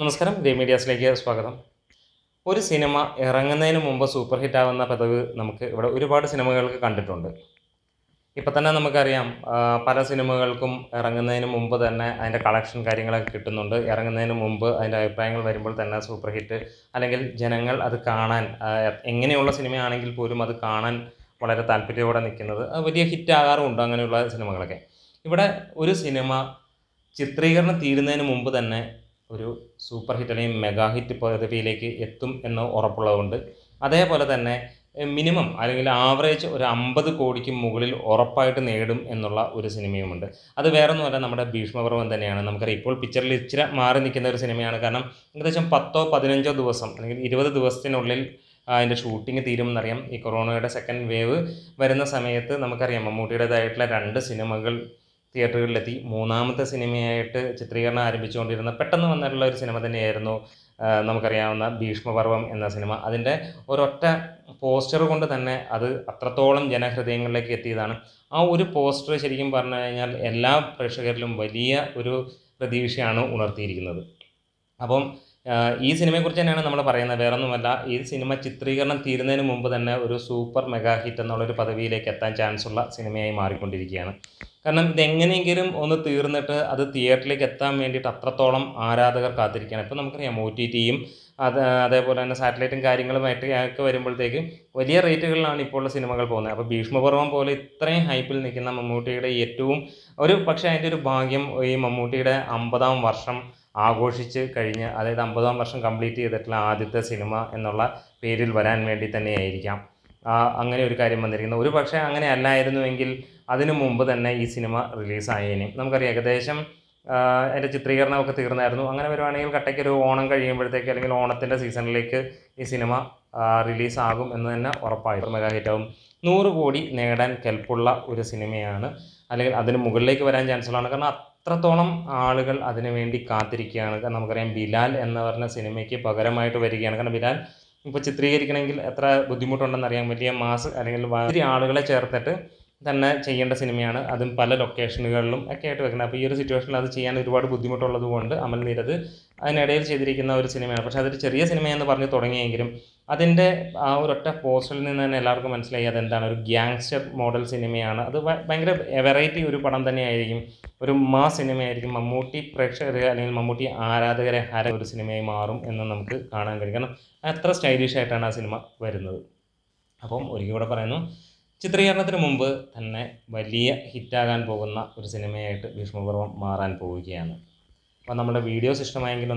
നമസ്കാരം ജെ മീഡിയാസിലേക്ക് സ്വാഗതം ഒരു സിനിമ ഇറങ്ങുന്നതിന് മുമ്പ് സൂപ്പർ ഹിറ്റ് ആവുന്ന പതിവ് നമുക്ക് ഇവിടെ ഒരുപാട് സിനിമകൾക്ക് കണ്ടിട്ടുണ്ട് ഇപ്പം തന്നെ നമുക്കറിയാം പല സിനിമകൾക്കും ഇറങ്ങുന്നതിന് മുമ്പ് തന്നെ അതിൻ്റെ കളക്ഷൻ കാര്യങ്ങളൊക്കെ കിട്ടുന്നുണ്ട് ഇറങ്ങുന്നതിന് മുമ്പ് അതിൻ്റെ അഭിപ്രായങ്ങൾ വരുമ്പോൾ തന്നെ സൂപ്പർ ഹിറ്റ് അല്ലെങ്കിൽ ജനങ്ങൾ അത് കാണാൻ എങ്ങനെയുള്ള സിനിമയാണെങ്കിൽ പോലും അത് കാണാൻ വളരെ താല്പര്യത്തോടെ നിൽക്കുന്നത് വലിയ ഹിറ്റ് ആകാറുമുണ്ട് അങ്ങനെയുള്ള സിനിമകളൊക്കെ ഇവിടെ ഒരു സിനിമ ചിത്രീകരണം തീരുന്നതിന് മുമ്പ് തന്നെ ഒരു സൂപ്പർ ഹിറ്റ് അല്ലെങ്കിൽ മെഗാ ഹിറ്റ് പദവിയിലേക്ക് എത്തും എന്ന് ഉറപ്പുള്ളതുകൊണ്ട് അതേപോലെ തന്നെ മിനിമം അല്ലെങ്കിൽ ആവറേജ് ഒരു അമ്പത് കോടിക്ക് മുകളിൽ ഉറപ്പായിട്ട് നേടും എന്നുള്ള ഒരു സിനിമയുമുണ്ട് അത് വേറൊന്നുമല്ല നമ്മുടെ ഭീഷ്മപർവം തന്നെയാണ് നമുക്കറിയാം ഇപ്പോൾ പിക്ചറിൽ ഇച്ചിരി മാറി നിൽക്കുന്ന ഒരു സിനിമയാണ് കാരണം ഏകദേശം പത്തോ പതിനഞ്ചോ ദിവസം അല്ലെങ്കിൽ ഇരുപത് ദിവസത്തിനുള്ളിൽ അതിൻ്റെ ഷൂട്ടിംഗ് എന്നറിയാം ഈ കൊറോണയുടെ സെക്കൻഡ് വേവ് വരുന്ന സമയത്ത് നമുക്കറിയാം മമ്മൂട്ടിയുടേതായിട്ടുള്ള രണ്ട് സിനിമകൾ തിയേറ്ററുകളിലെത്തി മൂന്നാമത്തെ സിനിമയായിട്ട് ചിത്രീകരണം ആരംഭിച്ചുകൊണ്ടിരുന്ന പെട്ടെന്ന് വന്നിട്ടുള്ള ഒരു സിനിമ തന്നെയായിരുന്നു നമുക്കറിയാവുന്ന ഭീഷ്മപർവം എന്ന സിനിമ അതിൻ്റെ ഒരൊറ്റ പോസ്റ്റർ കൊണ്ട് തന്നെ അത് അത്രത്തോളം ജനഹൃദയങ്ങളിലേക്ക് എത്തിയതാണ് ആ ഒരു പോസ്റ്റർ ശരിക്കും പറഞ്ഞു കഴിഞ്ഞാൽ എല്ലാ പ്രേക്ഷകരിലും വലിയ ഒരു പ്രതീക്ഷയാണ് ഉണർത്തിയിരിക്കുന്നത് അപ്പം ഈ സിനിമയെക്കുറിച്ച് തന്നെയാണ് നമ്മൾ പറയുന്നത് വേറൊന്നുമല്ല ഈ സിനിമ ചിത്രീകരണം തീരുന്നതിന് മുമ്പ് തന്നെ ഒരു സൂപ്പർ മെഗാ ഹിറ്റ് എന്നുള്ളൊരു പദവിയിലേക്ക് എത്താൻ ചാൻസുള്ള സിനിമയായി മാറിക്കൊണ്ടിരിക്കുകയാണ് കാരണം ഇതെങ്ങനെയെങ്കിലും ഒന്ന് തീർന്നിട്ട് അത് തിയേറ്ററിലേക്ക് എത്താൻ വേണ്ടിയിട്ട് അത്രത്തോളം ആരാധകർ കാത്തിരിക്കുകയാണ് ഇപ്പോൾ നമുക്കറിയാം ഒ ടി ടിയും അത് അതേപോലെ തന്നെ സാറ്റലൈറ്റും കാര്യങ്ങളുമായിട്ട് ഒക്കെ വരുമ്പോഴത്തേക്ക് വലിയ റേറ്റുകളിലാണ് ഇപ്പോഴുള്ള സിനിമകൾ പോകുന്നത് അപ്പോൾ ഭീഷ്മപർവം പോലെ ഇത്രയും ഹൈപ്പിൽ നിൽക്കുന്ന മമ്മൂട്ടിയുടെ ഏറ്റവും ഒരു പക്ഷേ അതിൻ്റെ ഒരു ഭാഗ്യം ഈ മമ്മൂട്ടിയുടെ അമ്പതാം വർഷം ആഘോഷിച്ച് കഴിഞ്ഞ് അതായത് അമ്പതാം വർഷം കംപ്ലീറ്റ് ചെയ്തിട്ടുള്ള ആദ്യത്തെ സിനിമ എന്നുള്ള പേരിൽ വരാൻ വേണ്ടി തന്നെയായിരിക്കാം അങ്ങനെ ഒരു കാര്യം വന്നിരിക്കുന്നത് ഒരു പക്ഷേ അങ്ങനെ അല്ലായിരുന്നുവെങ്കിൽ അതിനു മുമ്പ് തന്നെ ഈ സിനിമ റിലീസായേനെ നമുക്കറിയാം ഏകദേശം എൻ്റെ ചിത്രീകരണമൊക്കെ തീർന്നായിരുന്നു അങ്ങനെ വരുവാണെങ്കിൽ കട്ടയ്ക്കൊരു ഒരു ഓണം കഴിയുമ്പോഴത്തേക്ക് അല്ലെങ്കിൽ ഓണത്തിൻ്റെ സീസണിലേക്ക് ഈ സിനിമ റിലീസാകും എന്ന് തന്നെ ഉറപ്പായി മെഗാ ഹിറ്റാവും നൂറ് കോടി നേടാൻ കെൽപ്പുള്ള ഒരു സിനിമയാണ് അല്ലെങ്കിൽ അതിന് മുകളിലേക്ക് വരാൻ ചാൻസുകളാണ് കാരണം അത്രത്തോളം ആളുകൾ അതിനു വേണ്ടി കാത്തിരിക്കുകയാണ് കാരണം നമുക്കറിയാം ബിലാൽ എന്ന് പറഞ്ഞ സിനിമയ്ക്ക് പകരമായിട്ട് വരികയാണ് കാരണം ബിലാൽ ഇപ്പോൾ ചിത്രീകരിക്കണമെങ്കിൽ എത്ര ബുദ്ധിമുട്ടുണ്ടെന്നറിയാൻ വലിയ മാസ് അല്ലെങ്കിൽ ഒത്തിരി ആളുകളെ ചേർത്തിട്ട് തന്നെ ചെയ്യേണ്ട സിനിമയാണ് അതും പല ലൊക്കേഷനുകളിലും ഒക്കെ ആയിട്ട് വെക്കുന്നത് അപ്പോൾ ഈ ഒരു സിറ്റുവേഷനിൽ അത് ചെയ്യാൻ ഒരുപാട് ബുദ്ധിമുട്ടുള്ളത് കൊണ്ട് അമൽ നീരത് അതിനിടയിൽ ചെയ്തിരിക്കുന്ന ഒരു സിനിമയാണ് പക്ഷേ അതൊരു ചെറിയ സിനിമയെന്ന് പറഞ്ഞ് തുടങ്ങിയെങ്കിലും അതിൻ്റെ ആ ഒരൊറ്റ പോസ്റ്ററിൽ നിന്ന് തന്നെ എല്ലാവർക്കും മനസ്സിലായി അതെന്താണ് ഒരു ഗ്യാങ്സ്റ്റർ മോഡൽ സിനിമയാണ് അത് ഭയങ്കര വെറൈറ്റി ഒരു പടം തന്നെയായിരിക്കും ഒരു മാ സിനിമയായിരിക്കും മമ്മൂട്ടി പ്രേക്ഷകർ അല്ലെങ്കിൽ മമ്മൂട്ടി ആരാധകരെ ഹര ഒരു സിനിമയായി മാറും എന്ന് നമുക്ക് കാണാൻ കഴിയും കാരണം അത്ര സ്റ്റൈലിഷ് ആയിട്ടാണ് ആ സിനിമ വരുന്നത് അപ്പം ഒരിക്കൽ കൂടെ പറയുന്നു ചിത്രീകരണത്തിന് മുമ്പ് തന്നെ വലിയ ഹിറ്റാകാൻ പോകുന്ന ഒരു സിനിമയായിട്ട് ഭീഷ്മപർവം മാറാൻ പോവുകയാണ് അപ്പോൾ നമ്മുടെ വീഡിയോസ് ഇഷ്ടമായെങ്കിൽ